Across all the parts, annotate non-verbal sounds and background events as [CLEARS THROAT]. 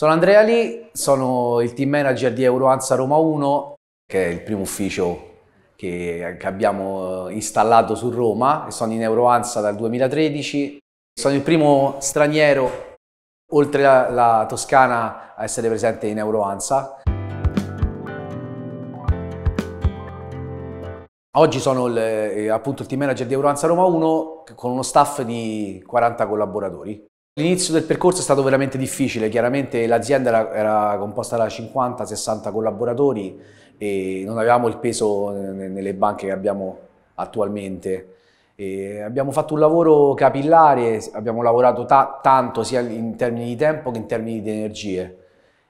Sono Andrea Lì, sono il team manager di Euroanza Roma 1, che è il primo ufficio che, abbiamo eh, installato su Roma sono in Euroanza dal 2013. Sono il primo straniero, oltre la, Toscana, a essere presente in Euroanza. Oggi sono il, eh, appunto il team manager di Euroanza Roma 1 con uno staff di 40 collaboratori. L'inizio del percorso è stato veramente difficile, chiaramente l'azienda era, era, composta da 50-60 collaboratori e non avevamo il peso nelle banche che abbiamo attualmente. E abbiamo fatto un lavoro capillare, abbiamo lavorato ta tanto sia in termini di tempo che in termini di energie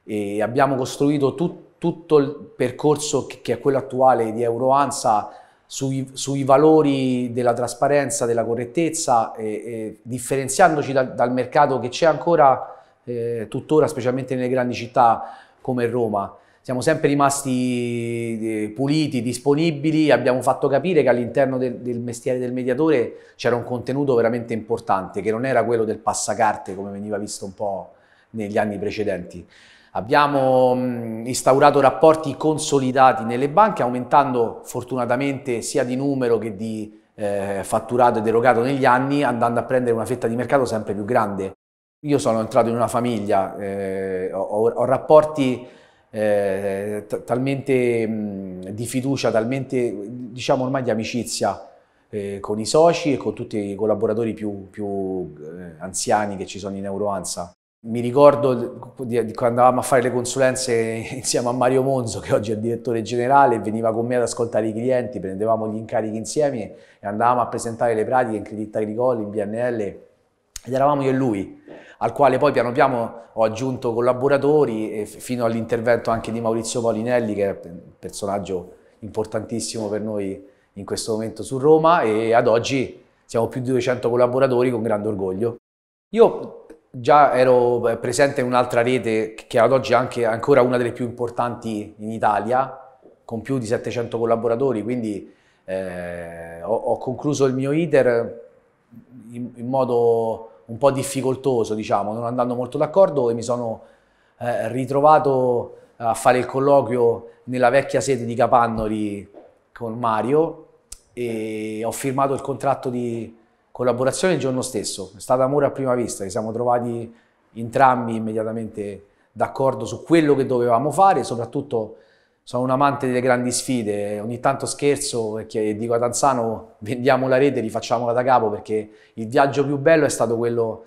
e abbiamo costruito tut tutto il percorso che, che è quello attuale di Euroansa sui, sui, valori della trasparenza, della correttezza, e, e differenziandoci dal, dal mercato che c'è ancora eh, tuttora, specialmente nelle grandi città come Roma. Siamo sempre rimasti eh, puliti, disponibili, abbiamo fatto capire che all'interno del, del mestiere del mediatore c'era un contenuto veramente importante, che non era quello del passacarte come veniva visto un po' negli anni precedenti. Abbiamo mm, instaurato rapporti consolidati nelle banche, aumentando fortunatamente sia di numero che di eh, fatturato ed erogato negli anni, andando a prendere una fetta di mercato sempre più grande. Io sono entrato in una famiglia, eh, ho, ho, rapporti eh, talmente mh, mm, di fiducia, talmente diciamo ormai di amicizia eh, con i soci e con tutti i collaboratori più, più eh, anziani che ci sono in Euroansa mi ricordo di, quando andavamo a fare le consulenze [LAUGHS] insieme a Mario Monzo, che oggi è il direttore generale, veniva con me ad ascoltare i clienti, prendevamo gli incarichi insieme e andavamo a presentare le pratiche in Credit Agricole, in BNL, ed eravamo io e lui, al quale poi piano piano ho aggiunto collaboratori fino all'intervento anche di Maurizio Polinelli, che è un personaggio importantissimo per noi in questo momento su Roma, e ad oggi siamo più di 200 collaboratori con grande orgoglio. Io già ero presente in un'altra rete che ad oggi è anche, ancora una delle più importanti in Italia, con più di 700 collaboratori, quindi eh, ho, ho, concluso il mio iter in, in, modo un po' difficoltoso, diciamo, non andando molto d'accordo e mi sono eh, ritrovato a fare il colloquio nella vecchia sede di Capannori con Mario e ho firmato il contratto di collaborazione il giorno stesso, è stato amore a prima vista, ci siamo trovati entrambi immediatamente d'accordo su quello che dovevamo fare, soprattutto sono un amante delle grandi sfide, ogni tanto scherzo e dico a Tanzano vendiamo la rete, rifacciamola da capo perché il viaggio più bello è stato quello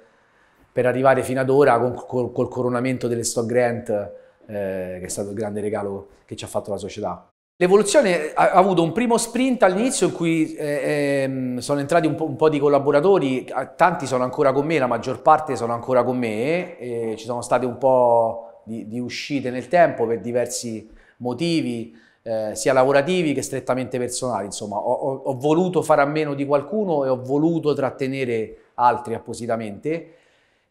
per arrivare fino ad ora con, col, col coronamento dell'Esto Grant eh, che è stato il grande regalo che ci ha fatto la società. L'evoluzione ha avuto un primo sprint all'inizio in cui eh, eh, sono entrati un po', un po', di collaboratori, tanti sono ancora con me, la maggior parte sono ancora con me, e ci sono state un po' di, di, uscite nel tempo per diversi motivi, eh, sia lavorativi che strettamente personali, insomma ho, ho, ho voluto fare a meno di qualcuno e ho voluto trattenere altri appositamente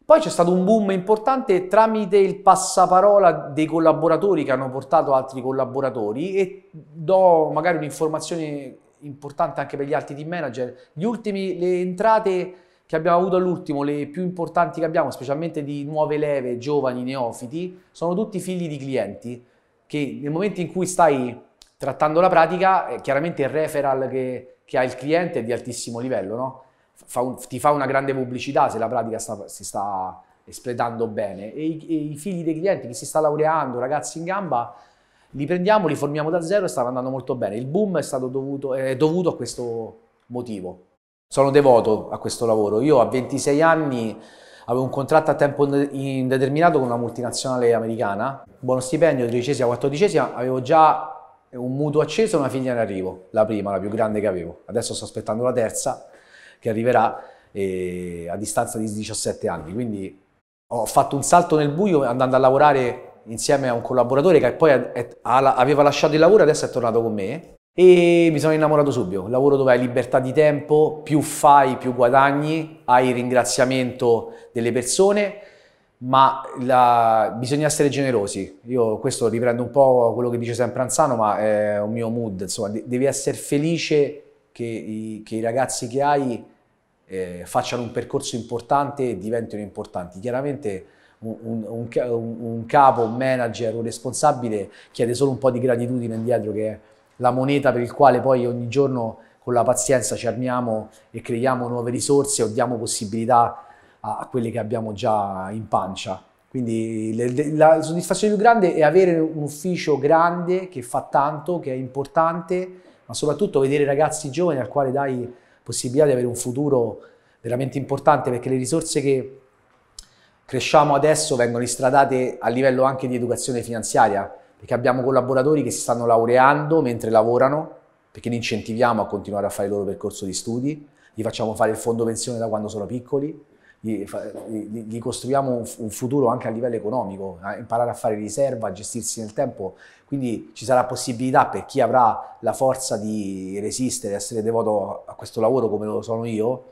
poi c'è stato un boom importante tramite il passaparola dei collaboratori che hanno portato altri collaboratori e do magari un'informazione importante anche per gli altri team manager. Ultimi, le entrate che abbiamo avuto all'ultimo, le più importanti che abbiamo, specialmente di nuove leve, giovani, neofiti, sono tutti figli di clienti che nel momento in cui stai trattando la pratica, eh, chiaramente il referral che, che ha il cliente è di altissimo livello, no? fa un, ti fa una grande pubblicità se la pratica sta, si sta espletando bene. E i, e i, figli dei clienti, chi si sta laureando, ragazzi in gamba, li prendiamo, li formiamo da zero e stanno andando molto bene. Il boom è stato dovuto, è dovuto a questo motivo. Sono devoto a questo lavoro. Io a 26 anni avevo un contratto a tempo indeterminato con una multinazionale americana, buono stipendio, 13 tredicesima, quattordicesima, avevo già un mutuo acceso e una figlia in arrivo, la prima, la più grande che avevo. Adesso sto aspettando la terza che arriverà eh, a distanza di 17 anni. Quindi ho fatto un salto nel buio andando a lavorare insieme a un collaboratore che poi è, è, aveva lasciato il lavoro e adesso è tornato con me e mi sono innamorato subito. Un lavoro dove hai libertà di tempo, più fai, più guadagni, hai il ringraziamento delle persone, ma la, bisogna essere generosi. Io questo riprendo un po' quello che dice sempre Anzano, ma è un mio mood, insomma, devi essere felice che i, che i ragazzi che hai eh, facciano un percorso importante e diventino importanti. Chiaramente un, un, un, un, capo, un manager, un responsabile chiede solo un po' di gratitudine indietro che è la moneta per il quale poi ogni giorno con la pazienza ci armiamo e creiamo nuove risorse o diamo possibilità a, a quelle che abbiamo già in pancia. Quindi le, la soddisfazione più grande è avere un ufficio grande che fa tanto, che è importante, ma soprattutto vedere ragazzi giovani al quale dai possibilità di avere un futuro veramente importante perché le risorse che cresciamo adesso vengono istradate a livello anche di educazione finanziaria, perché abbiamo collaboratori che si stanno laureando mentre lavorano, perché li incentiviamo a continuare a fare il loro percorso di studi, gli facciamo fare il fondo pensione da quando sono piccoli, gli, gli costruiamo un, un futuro anche a livello economico, a imparare a fare riserva, a gestirsi nel tempo, quindi ci sarà possibilità per chi avrà la forza di resistere, essere devoto a questo lavoro come lo sono io,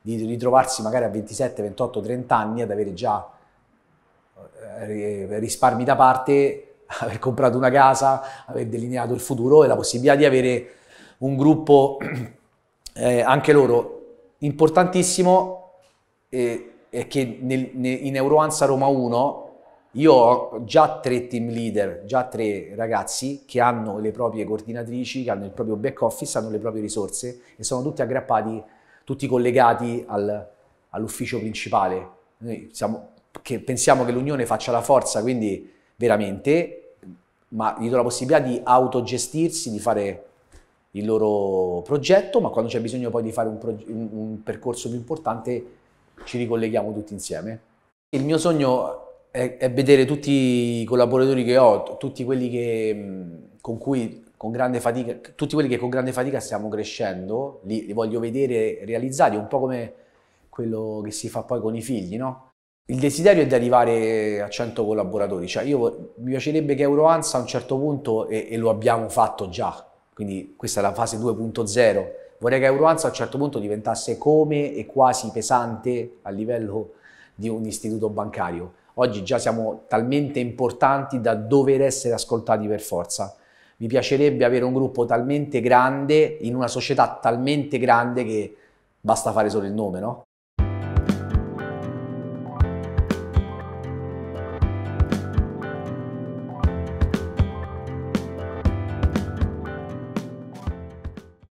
di ritrovarsi magari a 27, 28, 30 anni ad avere già eh, risparmi da parte, [LAUGHS] aver comprato una casa, aver delineato il futuro e la possibilità di avere un gruppo [CLEARS THROAT] eh, anche loro importantissimo eh, è che nel, nel, in Euroanza Roma 1 io ho già tre team leader, già tre ragazzi che hanno le proprie coordinatrici, che hanno il proprio back office, hanno le proprie risorse e sono tutti aggrappati, tutti collegati al, all'ufficio principale. Noi siamo, che pensiamo che l'unione faccia la forza, quindi veramente, ma gli do la possibilità di autogestirsi, di fare il loro progetto, ma quando c'è bisogno poi di fare un, proge- un percorso più importante ci ricolleghiamo tutti insieme. Il mio sogno è, è vedere tutti i collaboratori che ho, tutti quelli che, con cui con grande fatica, tutti quelli che con grande fatica stiamo crescendo, li, li voglio vedere realizzati, un po' come quello che si fa poi con i figli, no? Il desiderio è di arrivare a 100 collaboratori, cioè io, mi piacerebbe che Euroanza a un certo punto, e, e, lo abbiamo fatto già, quindi questa è la fase 2.0, Vorrei che Euroanza a un certo punto diventasse come e quasi pesante a livello di un istituto bancario. Oggi già siamo talmente importanti da dover essere ascoltati per forza. Mi piacerebbe avere un gruppo talmente grande in una società talmente grande che basta fare solo il nome, no?